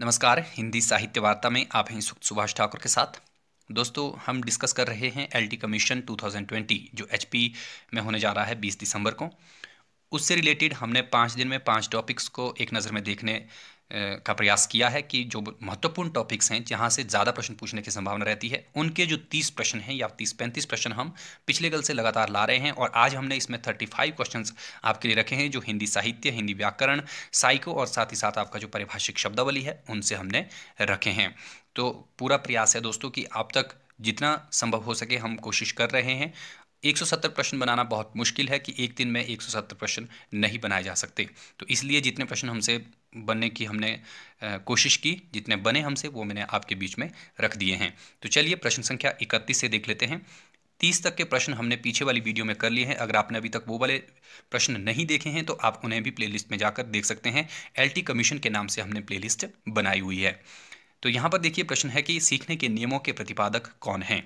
नमस्कार हिंदी साहित्य वार्ता में आप हैं सुख सुभाष ठाकुर के साथ दोस्तों हम डिस्कस कर रहे हैं एलटी कमीशन 2020 जो एचपी में होने जा रहा है 20 दिसंबर को उससे रिलेटेड हमने पाँच दिन में पाँच टॉपिक्स को एक नज़र में देखने का प्रयास किया है कि जो महत्वपूर्ण टॉपिक्स हैं जहाँ से ज़्यादा प्रश्न पूछने की संभावना रहती है उनके जो तीस प्रश्न हैं या तीस पैंतीस प्रश्न हम पिछले कल से लगातार ला रहे हैं और आज हमने इसमें थर्टी फाइव क्वेश्चन आपके लिए रखे हैं जो हिंदी साहित्य हिंदी व्याकरण साइको और साथ ही साथ आपका जो परिभाषिक शब्दावली है उनसे हमने रखे हैं तो पूरा प्रयास है दोस्तों कि आप तक जितना संभव हो सके हम कोशिश कर रहे हैं 170 प्रश्न बनाना बहुत मुश्किल है कि एक दिन में 170 प्रश्न नहीं बनाए जा सकते तो इसलिए जितने प्रश्न हमसे बनने की हमने कोशिश की जितने बने हमसे वो मैंने आपके बीच में रख दिए हैं तो चलिए प्रश्न संख्या इकतीस से देख लेते हैं तीस तक के प्रश्न हमने पीछे वाली वीडियो में कर लिए हैं अगर आपने अभी तक वो वाले प्रश्न नहीं देखे हैं तो आप उन्हें भी प्लेलिस्ट में जाकर देख सकते हैं एलटी कमीशन के नाम से हमने प्लेलिस्ट बनाई हुई है तो यहाँ पर देखिए प्रश्न है कि सीखने के नियमों के प्रतिपादक कौन हैं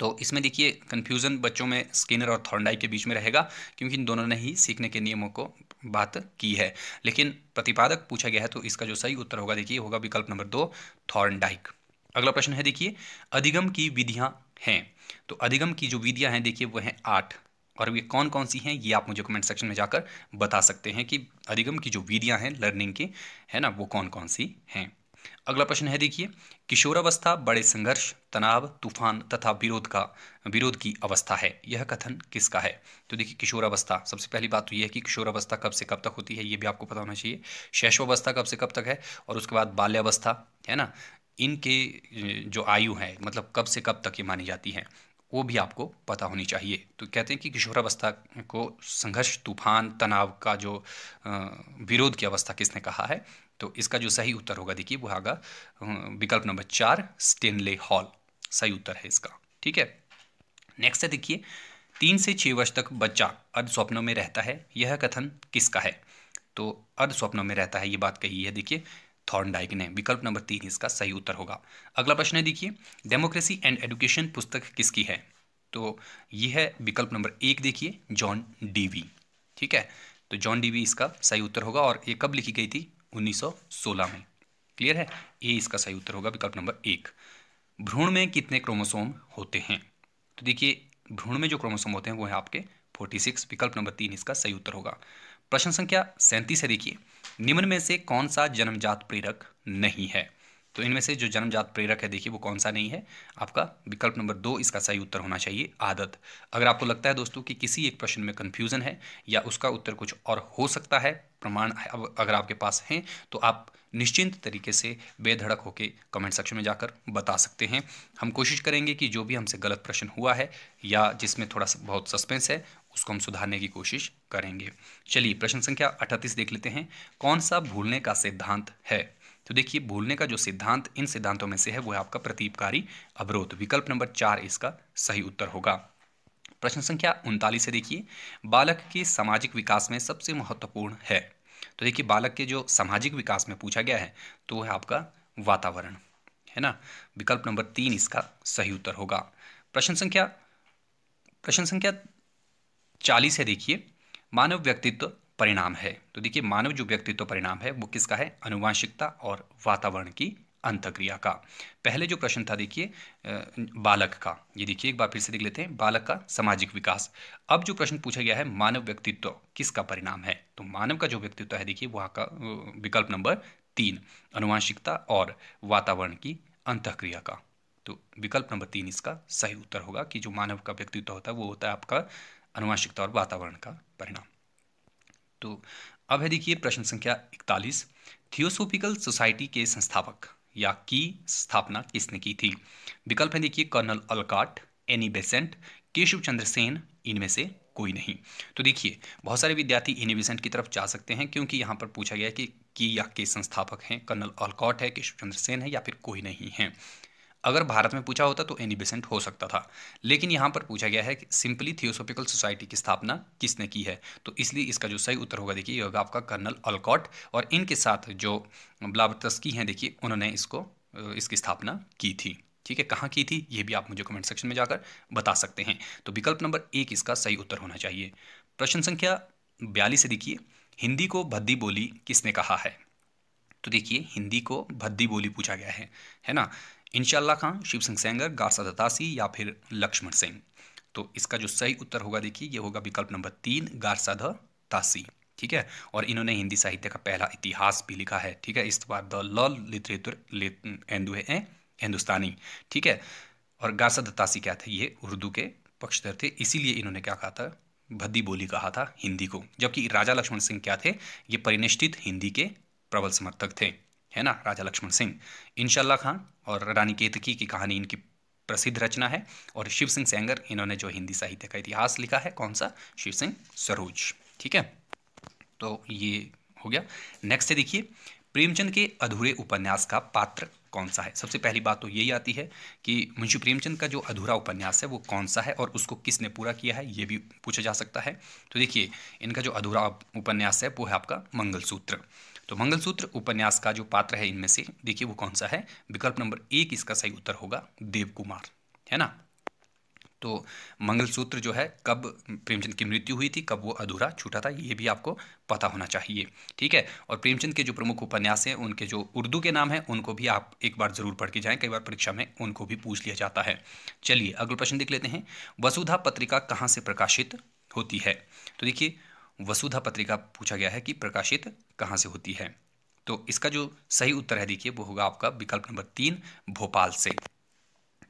तो इसमें देखिए कन्फ्यूज़न बच्चों में स्किनर और थॉर्नडाई के बीच में रहेगा क्योंकि इन दोनों ने ही सीखने के नियमों को बात की है लेकिन प्रतिपादक पूछा गया है तो इसका जो सही उत्तर होगा देखिए होगा विकल्प नंबर दो थॉर्नडाइक अगला प्रश्न है देखिए अधिगम की विधियां हैं तो अधिगम की जो विधियां हैं देखिए वह हैं आठ और ये कौन कौन सी हैं ये आप मुझे कमेंट सेक्शन में जाकर बता सकते हैं कि अधिगम की जो विधियां हैं लर्निंग की है ना वो कौन कौन सी हैं अगला प्रश्न है देखिए किशोरावस्था बड़े संघर्ष तनाव तूफान तथा विरोध का विरोध की अवस्था है यह कथन किसका है तो देखिए किशोरावस्था सबसे पहली बात तो यह है कि किशोरावस्था कब से कब तक होती है ये भी आपको पता होना चाहिए शैशवावस्था कब से कब तक है और उसके बाद बाल्यावस्था है ना इनके जो आयु है मतलब कब से कब तक ये मानी जाती है वो भी आपको पता होनी चाहिए तो कहते हैं कि किशोरावस्था को संघर्ष तूफान तनाव का जो विरोध की अवस्था किसने कहा है तो इसका जो सही उत्तर होगा देखिए वो आगा विकल्प नंबर चार स्टेनले हॉल सही उत्तर है इसका ठीक है नेक्स्ट है देखिए तीन से छः वर्ष तक बच्चा अर्ध स्वप्नों में रहता है यह कथन किसका है तो अर्ध स्वप्नों में रहता है ये बात कही है देखिए थॉर्नडाइक ने विकल्प नंबर तीन इसका सही उत्तर होगा अगला प्रश्न है देखिए डेमोक्रेसी एंड एडुकेशन पुस्तक किसकी है तो यह है विकल्प नंबर एक देखिए जॉन डीवी ठीक है तो जॉन डीवी इसका सही उत्तर होगा और ये कब लिखी गई थी 1916 में क्लियर है ये इसका सही उत्तर होगा विकल्प नंबर एक भ्रूण में कितने क्रोमोसोम होते हैं तो देखिए भ्रूण में जो क्रोमोसोम होते हैं वो है आपके 46 विकल्प नंबर तीन इसका सही उत्तर होगा प्रश्न संख्या सैंतीस है देखिए निम्न में से कौन सा जन्मजात प्रेरक नहीं है तो इनमें से जो जन्मजात प्रेरक है देखिए वो कौन सा नहीं है आपका विकल्प नंबर दो इसका सही उत्तर होना चाहिए आदत अगर आपको लगता है दोस्तों कि किसी एक प्रश्न में कन्फ्यूज़न है या उसका उत्तर कुछ और हो सकता है प्रमाण अगर आपके पास हैं तो आप निश्चिंत तरीके से बेधड़क होकर कमेंट सेक्शन में जाकर बता सकते हैं हम कोशिश करेंगे कि जो भी हमसे गलत प्रश्न हुआ है या जिसमें थोड़ा बहुत सस्पेंस है उसको हम सुधारने की कोशिश करेंगे चलिए प्रश्न संख्या अठतीस देख लेते हैं कौन सा भूलने का सिद्धांत है तो देखिए भूलने का जो सिद्धांत इन सिद्धांतों में से है वो है आपका प्रतीपकारी अवरोध विकल्प नंबर चार इसका सही उत्तर होगा प्रश्न संख्या उनतालीस से देखिए बालक के सामाजिक विकास में सबसे महत्वपूर्ण है तो देखिए बालक के जो सामाजिक विकास में पूछा गया है तो वह आपका वातावरण है ना विकल्प नंबर तीन इसका सही उत्तर होगा प्रश्न संख्या प्रश्न संख्या चालीस है देखिए मानव व्यक्तित्व परिणाम है तो देखिए मानव जो व्यक्तित्व परिणाम है वो किसका है अनुवांशिकता और वातावरण की अंतक्रिया का पहले जो प्रश्न था देखिए बालक का ये देखिए एक बार फिर से देख लेते हैं बालक का सामाजिक विकास अब जो प्रश्न पूछा गया है मानव व्यक्तित्व किसका परिणाम है तो मानव का जो व्यक्तित्व है देखिए वहाँ का विकल्प नंबर तीन अनुवांशिकता और वातावरण की अंतक्रिया का तो विकल्प नंबर तीन इसका सही उत्तर होगा कि जो मानव का व्यक्तित्व होता है वो होता है आपका अनुवांशिक तौर वातावरण का परिणाम तो अब है देखिए प्रश्न संख्या इकतालीस थियोसोफिकल सोसाइटी के संस्थापक या की स्थापना किसने की थी विकल्प है देखिए colonel Olcott Annie Besant Keshav Chandra Sen इनमें से कोई नहीं तो देखिए बहुत सारे विद्यार्थी इनिविसेंट की तरफ जा सकते हैं क्योंकि यहाँ पर पूछा गया कि की या के संस्थापक हैं कर्नल अलकाट है केशव चंद्र सेन है या फिर कोई नहीं है अगर भारत में पूछा होता तो एनी बेसेंट हो सकता था लेकिन यहाँ पर पूछा गया है कि सिंपली थियोसोफिकल सोसाइटी की स्थापना किसने की है तो इसलिए इसका जो सही उत्तर होगा देखिए होगा आपका कर्नल अलकॉट और इनके साथ जो ब्लाबतस्की हैं देखिए उन्होंने इसको इसकी स्थापना की थी ठीक है कहाँ की थी ये भी आप मुझे कमेंट सेक्शन में जाकर बता सकते हैं तो विकल्प नंबर एक इसका सही उत्तर होना चाहिए प्रश्न संख्या बयालीस से देखिए हिंदी को भद्दी बोली किसने कहा है तो देखिए हिंदी को भद्दी बोली पूछा गया है है ना इनशाला खां शिव सिंह सेंगर गारसा दत्तासी या फिर लक्ष्मण सिंह तो इसका जो सही उत्तर होगा देखिए ये होगा विकल्प नंबर तीन गारसा तासी ठीक है और इन्होंने हिंदी साहित्य का पहला इतिहास भी लिखा है ठीक है इस बार द ल लिटरेचर एंदुए हिंदुस्तानी ठीक है और गारसा दत्तासी क्या थे ये उर्दू के पक्षधर थे इसीलिए इन्होंने क्या कहा था भद्दी बोली कहा था हिंदी को जबकि राजा लक्ष्मण सिंह क्या थे ये परिनिष्ठित हिंदी के प्रबल समर्थक थे है ना राजा लक्ष्मण सिंह इनशाला खान और रानी केतकी की कहानी इनकी प्रसिद्ध रचना है और शिव सिंह सेंगर इन्होंने जो हिंदी साहित्य का इतिहास लिखा है कौन सा शिव सिंह सरोज ठीक है तो ये हो गया नेक्स्ट है देखिए प्रेमचंद के अधूरे उपन्यास का पात्र कौन सा है सबसे पहली बात तो यही आती है कि मुंशी प्रेमचंद का जो अधूरा उपन्यास है वो कौन सा है और उसको किसने पूरा किया है ये भी पूछा जा सकता है तो देखिए इनका जो अधूरा उपन्यास है वो है आपका मंगलसूत्र तो मंगलसूत्र उपन्यास का जो पात्र है इनमें से देखिए वो कौन सा है विकल्प नंबर एक इसका सही उत्तर होगा देव कुमार है ना तो मंगलसूत्र जो है कब प्रेमचंद की मृत्यु हुई थी कब वो अधूरा छूटा था ये भी आपको पता होना चाहिए ठीक है और प्रेमचंद के जो प्रमुख उपन्यास हैं उनके जो उर्दू के नाम हैं उनको भी आप एक बार ज़रूर पढ़ के जाएं कई बार परीक्षा में उनको भी पूछ लिया जाता है चलिए अगला प्रश्न देख लेते हैं वसुधा पत्रिका कहाँ से प्रकाशित होती है तो देखिए वसुधा पत्रिका पूछा गया है कि प्रकाशित कहाँ से होती है तो इसका जो सही उत्तर है देखिए वो होगा आपका विकल्प नंबर तीन भोपाल से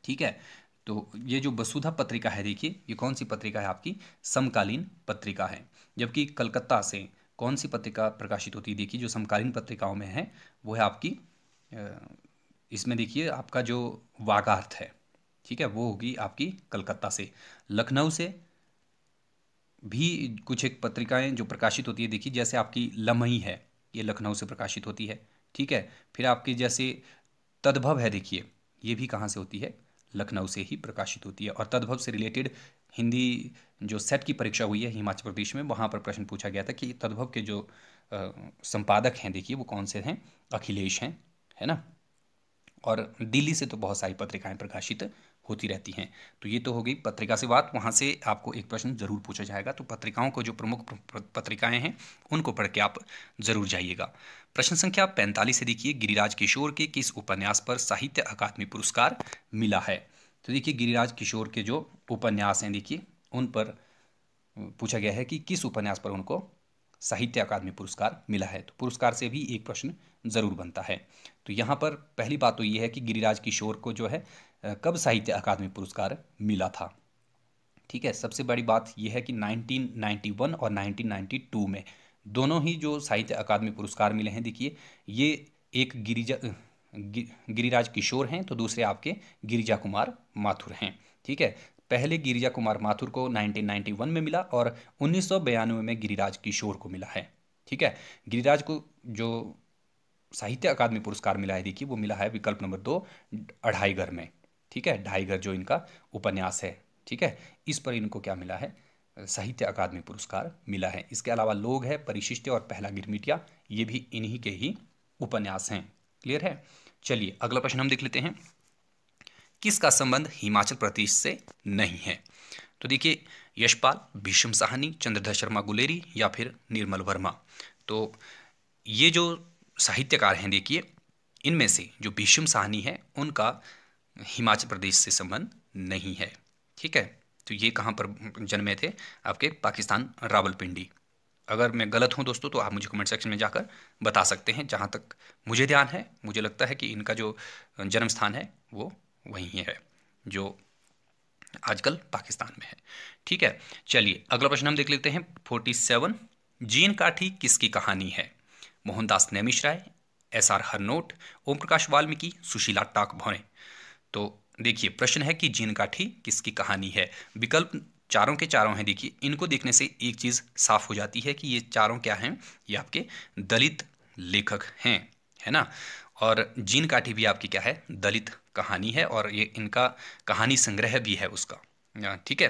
ठीक है तो ये जो वसुधा पत्रिका है देखिए ये कौन सी पत्रिका है आपकी समकालीन पत्रिका है जबकि कलकत्ता से कौन सी पत्रिका प्रकाशित होती है देखिए जो समकालीन पत्रिकाओं में है वो है आपकी इसमें देखिए आपका जो वागार्थ है ठीक है वो होगी आपकी कलकत्ता से लखनऊ से भी कुछ एक पत्रिकाएं जो प्रकाशित होती है देखिए जैसे आपकी लम्ही है ये लखनऊ से प्रकाशित होती है ठीक है फिर आपकी जैसे तद्भव है देखिए ये भी कहाँ से होती है लखनऊ से ही प्रकाशित होती है और तद्भव से रिलेटेड हिंदी जो सेट की परीक्षा हुई है हिमाचल प्रदेश में वहाँ पर प्रश्न पूछा गया था कि तद्भव के जो आ, संपादक हैं देखिए वो कौन से हैं अखिलेश हैं है ना और दिल्ली से तो बहुत सारी पत्रिकाएं प्रकाशित होती रहती हैं तो ये तो हो गई पत्रिका से बात वहाँ से आपको एक प्रश्न ज़रूर पूछा जाएगा तो पत्रिकाओं को जो प्रमुख पत्रिकाएं हैं उनको पढ़ के आप ज़रूर जाइएगा प्रश्न संख्या पैंतालीस है देखिए गिरिराज किशोर के किस उपन्यास पर साहित्य अकादमी पुरस्कार मिला है तो देखिए गिरिराज किशोर के जो उपन्यास हैं देखिए उन पर पूछा गया है कि किस उपन्यास पर उनको साहित्य अकादमी पुरस्कार मिला है तो पुरस्कार से भी एक प्रश्न जरूर बनता है तो यहाँ पर पहली बात तो ये है कि गिरिराज किशोर को जो है कब साहित्य अकादमी पुरस्कार मिला था ठीक है सबसे बड़ी बात यह है कि 1991 और 1992 में दोनों ही जो साहित्य अकादमी पुरस्कार मिले हैं देखिए ये एक गिरिजा गि, गिरिराज किशोर हैं तो दूसरे आपके गिरिजा कुमार माथुर हैं ठीक है पहले गिरिजा कुमार माथुर को 1991 में मिला और उन्नीस में गिरिराज किशोर को मिला है ठीक है गिरिराज को जो साहित्य अकादमी पुरस्कार मिला है देखिए वो मिला है विकल्प नंबर दो अढ़ाईगर में ठीक है ढाईगर जो इनका उपन्यास है ठीक है इस पर इनको क्या मिला है साहित्य अकादमी पुरस्कार मिला है इसके अलावा लोग है परिशिष्ट और पहला गिरमिटिया ये भी इन्हीं के ही उपन्यास हैं क्लियर है चलिए अगला प्रश्न हम देख लेते हैं किसका संबंध हिमाचल प्रदेश से नहीं है तो देखिए यशपाल भीष्म साहनी चंद्रधर शर्मा गुलेरी या फिर निर्मल वर्मा तो ये जो साहित्यकार हैं देखिए इनमें से जो भीष्म साहनी है उनका हिमाचल प्रदेश से संबंध नहीं है ठीक है तो ये कहाँ पर जन्मे थे आपके पाकिस्तान रावलपिंडी अगर मैं गलत हूँ दोस्तों तो आप मुझे कमेंट सेक्शन में जाकर बता सकते हैं जहाँ तक मुझे ध्यान है मुझे लगता है कि इनका जो जन्म स्थान है वो वहीं है जो आजकल पाकिस्तान में है ठीक है चलिए अगला प्रश्न हम देख लेते हैं फोर्टी सेवन जीन काठी किसकी कहानी है Mohandas Naimish Rai S R Harnot Om Prakash Valmiki Sushila Takbhaure तो देखिए प्रश्न है कि जीन काठी किसकी कहानी है विकल्प चारों के चारों हैं देखिए इनको देखने से एक चीज़ साफ हो जाती है कि ये चारों क्या हैं ये आपके दलित लेखक हैं है ना और जीन काठी भी आपकी क्या है दलित कहानी है और ये इनका कहानी संग्रह भी है उसका ठीक है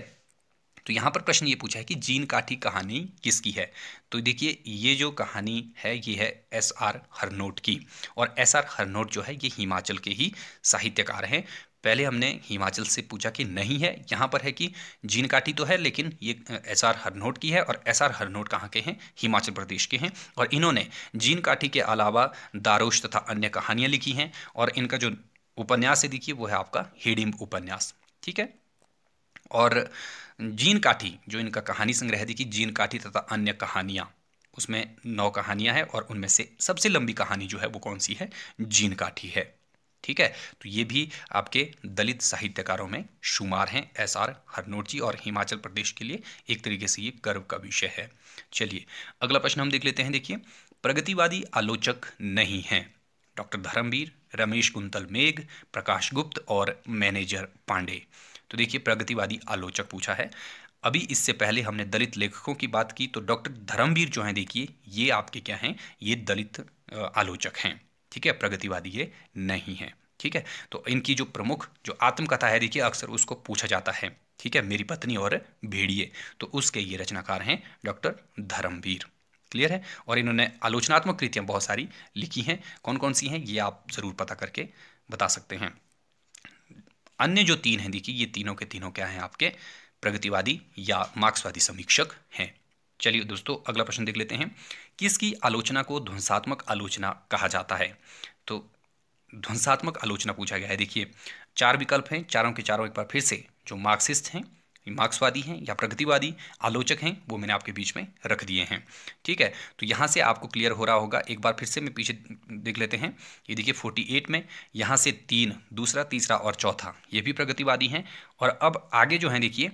तो यहाँ पर प्रश्न ये पूछा है कि जीन काठी कहानी किसकी है तो देखिए ये जो कहानी है ये है एस आर हरनोट की और एस आर हरनोट जो है ये हिमाचल के ही साहित्यकार हैं पहले हमने हिमाचल से पूछा कि नहीं है यहाँ पर है कि जीन काठी तो है लेकिन ये एस आर हरनोट की है और एस आर हरनोट कहाँ के हैं हिमाचल प्रदेश के हैं और इन्होंने जीन काठी के अलावा दारोश तथा अन्य कहानियाँ लिखी हैं और इनका जो उपन्यास है देखिए वो है आपका हिडिम्ब उपन्यास ठीक है और जीन काठी जो इनका कहानी संग्रह देखी जीन काठी तथा अन्य कहानियाँ उसमें नौ कहानियाँ हैं और उनमें से सबसे लंबी कहानी जो है वो कौन सी है जीन काठी है ठीक है तो ये भी आपके दलित साहित्यकारों में शुमार हैं एस आर हरनोटी और हिमाचल प्रदेश के लिए एक तरीके से ये गर्व का विषय है चलिए अगला प्रश्न हम देख लेते हैं देखिए प्रगतिवादी आलोचक नहीं हैं डॉक्टर धर्मवीर रमेश कुंतल मेघ प्रकाश गुप्त और मैनेजर पांडे तो देखिए प्रगतिवादी आलोचक पूछा है अभी इससे पहले हमने दलित लेखकों की बात की तो डॉक्टर धर्मवीर जो हैं देखिए ये आपके क्या हैं ये दलित आलोचक हैं ठीक है प्रगतिवादी ये नहीं है ठीक है तो इनकी जो प्रमुख जो आत्मकथा है देखिए अक्सर उसको पूछा जाता है ठीक है मेरी पत्नी और भेड़िए तो उसके ये रचनाकार हैं डॉक्टर धर्मवीर क्लियर है और इन्होंने आलोचनात्मक कृतियाँ बहुत सारी लिखी हैं कौन कौन सी हैं ये आप ज़रूर पता करके बता सकते हैं अन्य जो तीन हैं देखिए ये तीनों के तीनों क्या हैं आपके प्रगतिवादी या मार्क्सवादी समीक्षक हैं चलिए दोस्तों अगला प्रश्न देख लेते हैं किसकी आलोचना को ध्वंसात्मक आलोचना कहा जाता है तो ध्वंसात्मक आलोचना पूछा गया है देखिए चार विकल्प हैं चारों के चारों एक बार फिर से जो मार्क्सिस्ट हैं मार्क्सवादी हैं या प्रगतिवादी आलोचक हैं वो मैंने आपके बीच में रख दिए हैं ठीक है तो यहाँ से आपको क्लियर हो रहा होगा एक बार फिर से मैं पीछे देख लेते हैं ये देखिए फोर्टी एट में यहाँ से तीन दूसरा तीसरा और चौथा ये भी प्रगतिवादी हैं और अब आगे जो है देखिए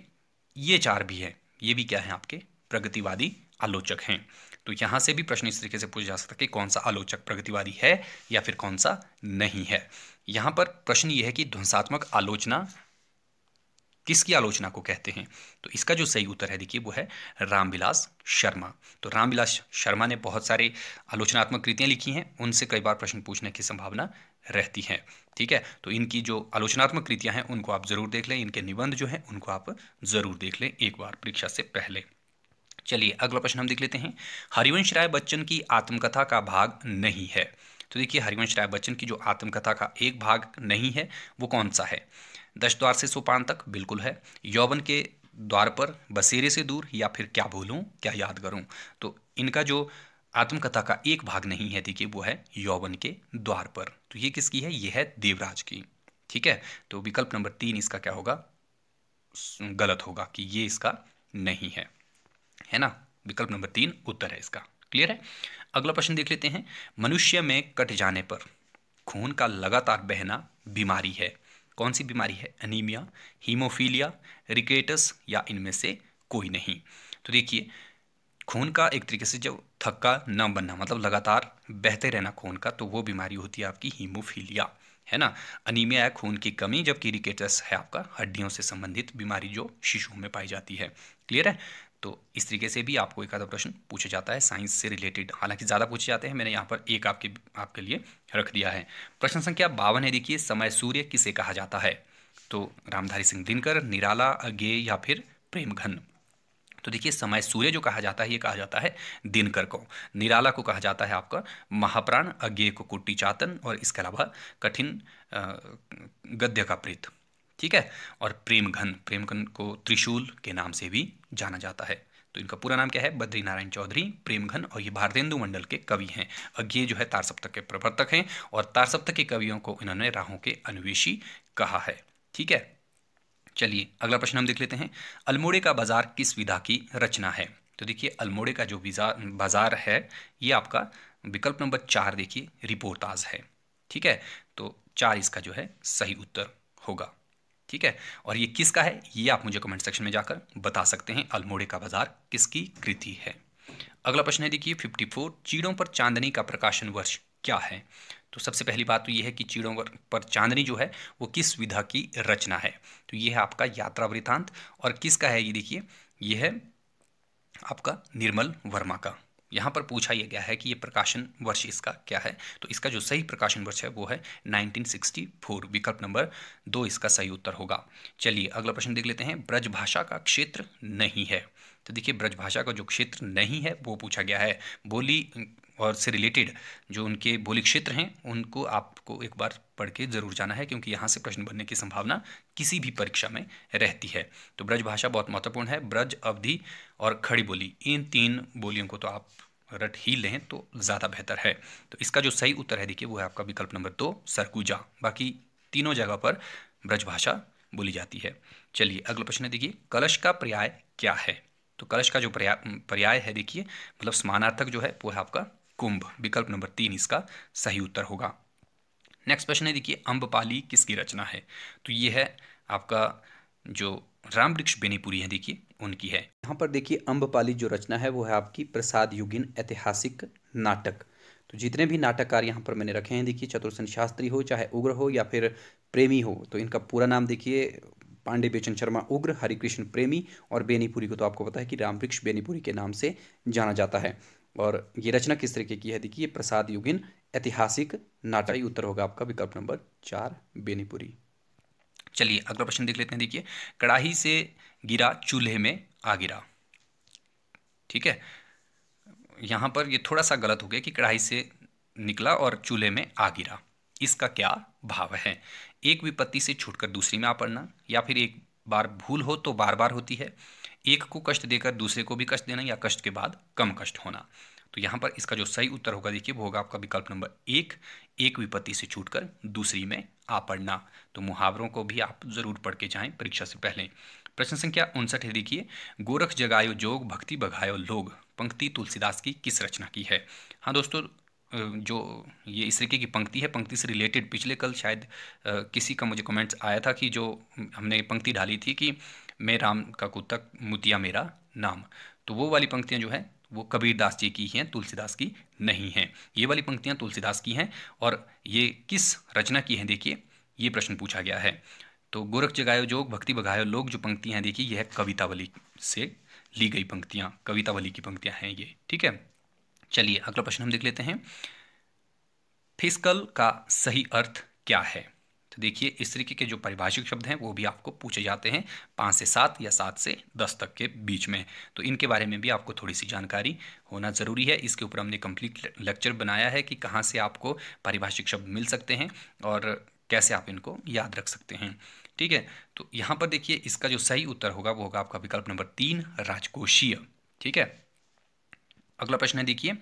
ये चार भी हैं ये भी क्या है आपके प्रगतिवादी आलोचक हैं तो यहाँ से भी प्रश्न इस तरीके से पूछा जा सकता है कि कौन सा आलोचक प्रगतिवादी है या फिर कौन सा नहीं है यहाँ पर प्रश्न ये है कि ध्वंसात्मक आलोचना किसकी आलोचना को कहते हैं तो इसका जो सही उत्तर है देखिए वो है रामविलास शर्मा तो रामविलास शर्मा ने बहुत सारे आलोचनात्मक कृतियाँ लिखी हैं उनसे कई बार प्रश्न पूछने की संभावना रहती है ठीक है तो इनकी जो आलोचनात्मक कृतियाँ हैं उनको आप ज़रूर देख लें इनके निबंध जो हैं उनको आप ज़रूर देख लें एक बार परीक्षा से पहले चलिए अगला प्रश्न हम देख लेते हैं हरिवंश राय बच्चन की आत्मकथा का भाग नहीं है तो देखिए हरिवंश राय बच्चन की जो आत्मकथा का एक भाग नहीं है वो कौन सा है दश द्वार से सोपान तक बिल्कुल है यौवन के द्वार पर बसेरे से दूर या फिर क्या भूलूँ क्या याद करूँ तो इनका जो आत्मकथा का एक भाग नहीं है देखिए वो है यौवन के द्वार पर तो ये किसकी है ये है देवराज की ठीक है तो विकल्प नंबर तीन इसका क्या होगा गलत होगा कि ये इसका नहीं है है ना विकल्प नंबर तीन उत्तर है इसका क्लियर है अगला प्रश्न देख लेते हैं मनुष्य में कट जाने पर खून का लगातार बहना बीमारी है कौन सी बीमारी है अनीमिया हीमोफीलिया रिकेटस या इनमें से कोई नहीं तो देखिए खून का एक तरीके से जब थक्का न बनना मतलब लगातार बहते रहना खून का तो वो बीमारी होती है आपकी हीमोफीलिया है ना अनीमिया है खून की कमी जबकि रिकेटस है आपका हड्डियों से संबंधित बीमारी जो शिशुओं में पाई जाती है क्लियर है तो इस तरीके से भी आपको एक आधा प्रश्न पूछा जाता है साइंस से रिलेटेड हालांकि ज़्यादा पूछे जाते हैं मैंने यहाँ पर एक आपके आपके लिए रख दिया है प्रश्न संख्या बावन है देखिए समय सूर्य किसे कहा जाता है तो रामधारी सिंह दिनकर निराला अगे या फिर प्रेमघन तो देखिए समय सूर्य जो कहा जाता है ये कहा जाता है दिनकर को निराला को कहा जाता है आपका महाप्राण अज्ञे को कुट्टी चातन और इसके अलावा कठिन गद्य का प्रीत ठीक है और प्रेमघन प्रेमघन को त्रिशूल के नाम से भी जाना जाता है तो इनका पूरा नाम क्या है बद्री नारायण चौधरी प्रेमघन और ये भारतेंदु मंडल के कवि हैं अब जो है सप्तक के प्रवर्तक हैं और सप्तक के कवियों को इन्होंने राहों के अन्वेषी कहा है ठीक है चलिए अगला प्रश्न हम देख लेते हैं अल्मोड़े का बाजार किस विधा की रचना है तो देखिए अल्मोड़े का जो बाजार है ये आपका विकल्प नंबर चार देखिए रिपोर्टाज है ठीक है तो चार इसका जो है सही उत्तर होगा ठीक है और ये किसका है ये आप मुझे कमेंट सेक्शन में जाकर बता सकते हैं अल्मोड़े का बाजार किसकी कृति है अगला प्रश्न है देखिए 54 चीड़ों पर चांदनी का प्रकाशन वर्ष क्या है तो सबसे पहली बात तो ये है कि चीड़ों पर चांदनी जो है वो किस विधा की रचना है तो ये है आपका यात्रा वृतांत और किसका है ये देखिए यह है आपका निर्मल वर्मा का यहाँ पर पूछा यह गया है कि ये प्रकाशन वर्ष इसका क्या है तो इसका जो सही प्रकाशन वर्ष है वो है 1964 विकल्प नंबर दो इसका सही उत्तर होगा चलिए अगला प्रश्न देख लेते हैं ब्रजभाषा का क्षेत्र नहीं है तो देखिए ब्रजभाषा का जो क्षेत्र नहीं है वो पूछा गया है बोली और से रिलेटेड जो उनके बोली क्षेत्र हैं उनको आपको एक बार पढ़ के जरूर जाना है क्योंकि यहाँ से प्रश्न बनने की संभावना किसी भी परीक्षा में रहती है तो ब्रज भाषा बहुत महत्वपूर्ण है ब्रज अवधि और खड़ी बोली इन तीन बोलियों को तो आप रट ही लें तो ज़्यादा बेहतर है तो इसका जो सही उत्तर है देखिए वो है आपका विकल्प नंबर दो सरकुजा बाकी तीनों जगह पर ब्रज भाषा बोली जाती है चलिए अगला प्रश्न देखिए कलश का पर्याय क्या है तो कलश का जो पर्याय पर्याय है देखिए मतलब समानार्थक जो है वो है आपका कुंभ विकल्प नंबर तीन इसका सही उत्तर होगा नेक्स्ट प्रश्न है देखिए अम्बपाली किसकी रचना है तो ये है आपका जो राम वृक्ष बेनीपुरी है देखिए उनकी है यहाँ पर देखिए अम्बपाली जो रचना है वो है आपकी प्रसाद युगिन ऐतिहासिक नाटक तो जितने भी नाटककार यहाँ पर मैंने रखे हैं देखिए चतुर्सन शास्त्री हो चाहे उग्र हो या फिर प्रेमी हो तो इनका पूरा नाम देखिए पांडे बेचन शर्मा उग्र हरिकृष्ण प्रेमी और बेनीपुरी को तो आपको पता है कि रामवृक्ष बेनीपुरी के नाम से जाना जाता है और ये रचना किस तरीके की है देखिए प्रसाद युगिन ऐतिहासिक नाटाई उत्तर होगा आपका विकल्प नंबर चार बेनीपुरी चलिए अगला प्रश्न देख लेते हैं देखिए कड़ाही से गिरा चूल्हे में आ गिरा ठीक है यहां पर ये थोड़ा सा गलत हो गया कि कड़ाही से निकला और चूल्हे में आ गिरा इसका क्या भाव है एक विपत्ति से छूटकर दूसरी में आ पड़ना या फिर एक बार भूल हो तो बार बार होती है एक को कष्ट देकर दूसरे को भी कष्ट देना या कष्ट के बाद कम कष्ट होना तो यहाँ पर इसका जो सही उत्तर होगा देखिए वो होगा आपका विकल्प नंबर एक एक विपत्ति से छूटकर दूसरी में आ पढ़ना तो मुहावरों को भी आप जरूर पढ़ के जाएं परीक्षा से पहले प्रश्न संख्या उनसठ है देखिए गोरख जगायो जोग भक्ति बघायो लोग पंक्ति तुलसीदास की किस रचना की है हाँ दोस्तों जो ये इस तरीके की पंक्ति है पंक्ति से रिलेटेड पिछले कल शायद किसी का मुझे कमेंट्स आया था कि जो हमने पंक्ति डाली थी कि मैं राम का कुत्ता मुतिया मेरा नाम तो वो वाली पंक्तियाँ जो है वो कबीरदास जी की हैं तुलसीदास की नहीं हैं ये वाली पंक्तियाँ तुलसीदास की हैं और ये किस रचना की हैं देखिए ये प्रश्न पूछा गया है तो गोरख जगायो जोग भक्ति बघायो लोग जो पंक्तियाँ हैं देखिए यह है कवितावली से ली गई पंक्तियाँ कवितावली की पंक्तियाँ हैं ये ठीक है चलिए अगला प्रश्न हम देख लेते हैं फिस्कल का सही अर्थ क्या है तो देखिए इस तरीके के जो परिभाषिक शब्द हैं वो भी आपको पूछे जाते हैं पाँच से सात या सात से दस तक के बीच में तो इनके बारे में भी आपको थोड़ी सी जानकारी होना ज़रूरी है इसके ऊपर हमने कंप्लीट लेक्चर बनाया है कि कहाँ से आपको पारिभाषिक शब्द मिल सकते हैं और कैसे आप इनको याद रख सकते हैं ठीक है तो यहाँ पर देखिए इसका जो सही उत्तर होगा वो होगा आपका विकल्प नंबर तीन राजकोषीय ठीक है अगला प्रश्न है देखिए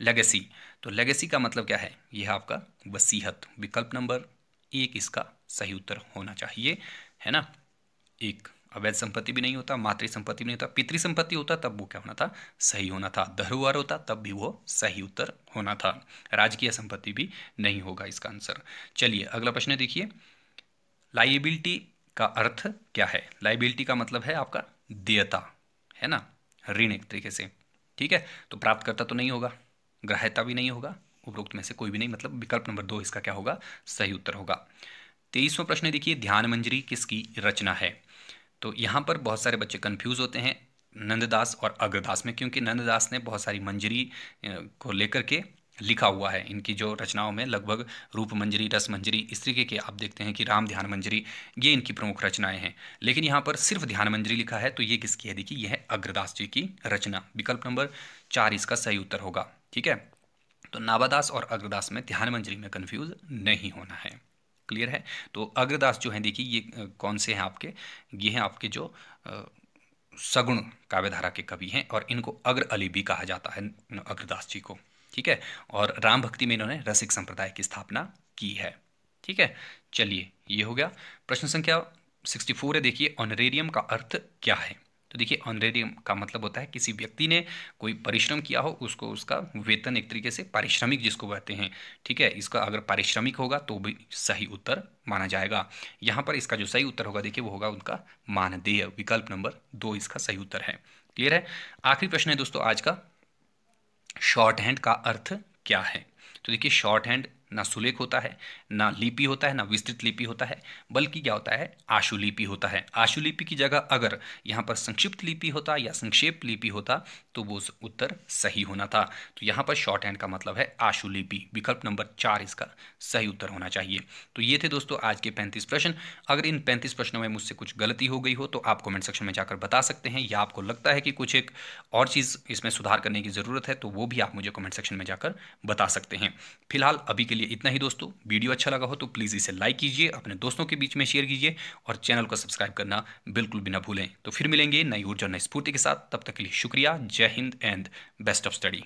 लेगेसी तो लेगेसी का मतलब क्या है यह आपका वसीहत विकल्प नंबर एक इसका सही उत्तर होना चाहिए है ना एक अवैध संपत्ति भी नहीं होता मातृ संपत्ति भी नहीं होता पितृ संपत्ति होता तब वो क्या होना था सही होना था धरोहर होता तब भी वो सही उत्तर होना था राजकीय संपत्ति भी नहीं होगा इसका आंसर चलिए अगला प्रश्न देखिए लाइबिलिटी का अर्थ क्या है लाइबिलिटी का मतलब है आपका देयता है ना ऋण एक तरीके से ठीक है तो प्राप्तकर्ता तो नहीं होगा ग्राह्यता भी नहीं होगा उपरोक्त में से कोई भी नहीं मतलब विकल्प नंबर दो इसका क्या होगा सही उत्तर होगा तेईसवां प्रश्न देखिए ध्यान मंजरी किसकी रचना है तो यहाँ पर बहुत सारे बच्चे कन्फ्यूज़ होते हैं नंददास और अग्रदास में क्योंकि नंददास ने बहुत सारी मंजरी को लेकर के लिखा हुआ है इनकी जो रचनाओं में लगभग रूप मंजरी रस मंजरी इस तरीके के आप देखते हैं कि राम ध्यान मंजरी ये इनकी प्रमुख रचनाएं हैं लेकिन यहाँ पर सिर्फ ध्यान मंजरी लिखा है तो ये किसकी है देखिए यह है अग्रदास जी की रचना विकल्प नंबर चार इसका सही उत्तर होगा ठीक है तो नाबादास और अग्रदास में ध्यान मंजरी में कन्फ्यूज़ नहीं होना है क्लियर है तो अग्रदास जो है देखिए ये कौन से हैं आपके ये हैं आपके जो सगुण काव्यधारा के कवि हैं और इनको अग्र अली भी कहा जाता है अग्रदास जी को ठीक है और राम भक्ति में इन्होंने रसिक संप्रदाय की स्थापना की है ठीक है चलिए ये हो गया प्रश्न संख्या 64 है देखिए ऑनरेरियम का अर्थ क्या है तो देखिए ऑनरेरियम का मतलब होता है किसी व्यक्ति ने कोई परिश्रम किया हो उसको उसका वेतन एक तरीके से पारिश्रमिक जिसको कहते हैं ठीक है इसका अगर पारिश्रमिक होगा तो भी सही उत्तर माना जाएगा यहाँ पर इसका जो सही उत्तर होगा देखिए वो होगा उनका मानदेय विकल्प नंबर दो इसका सही उत्तर है क्लियर है आखिरी प्रश्न है दोस्तों आज का शॉर्ट हैंड का अर्थ क्या है तो देखिए शॉर्ट हैंड ना सुलेख होता है ना लिपि होता है ना विस्तृत लिपि होता है बल्कि क्या होता है आशुलिपि होता है आशुलिपि की जगह अगर यहाँ पर संक्षिप्त लिपि होता या संक्षेप लिपि होता तो वो उत्तर सही होना था तो यहाँ पर शॉर्ट हैंड का मतलब है आशुलिपि विकल्प नंबर चार इसका सही उत्तर होना चाहिए तो ये थे दोस्तों आज के पैंतीस प्रश्न अगर इन पैंतीस प्रश्नों में मुझसे कुछ गलती हो गई हो तो आप कॉमेंट सेक्शन में जाकर बता सकते हैं या आपको लगता है कि कुछ एक और चीज़ इसमें सुधार करने की ज़रूरत है तो वो भी आप मुझे कॉमेंट सेक्शन में जाकर बता सकते हैं फिलहाल अभी के लिए लिए इतना ही दोस्तों वीडियो अच्छा लगा हो तो प्लीज़ इसे लाइक कीजिए अपने दोस्तों के बीच में शेयर कीजिए और चैनल को सब्सक्राइब करना बिल्कुल भी ना भूलें तो फिर मिलेंगे नई ऊर्जा नई स्फूर्ति के साथ तब तक के लिए शुक्रिया जय Hind and best of study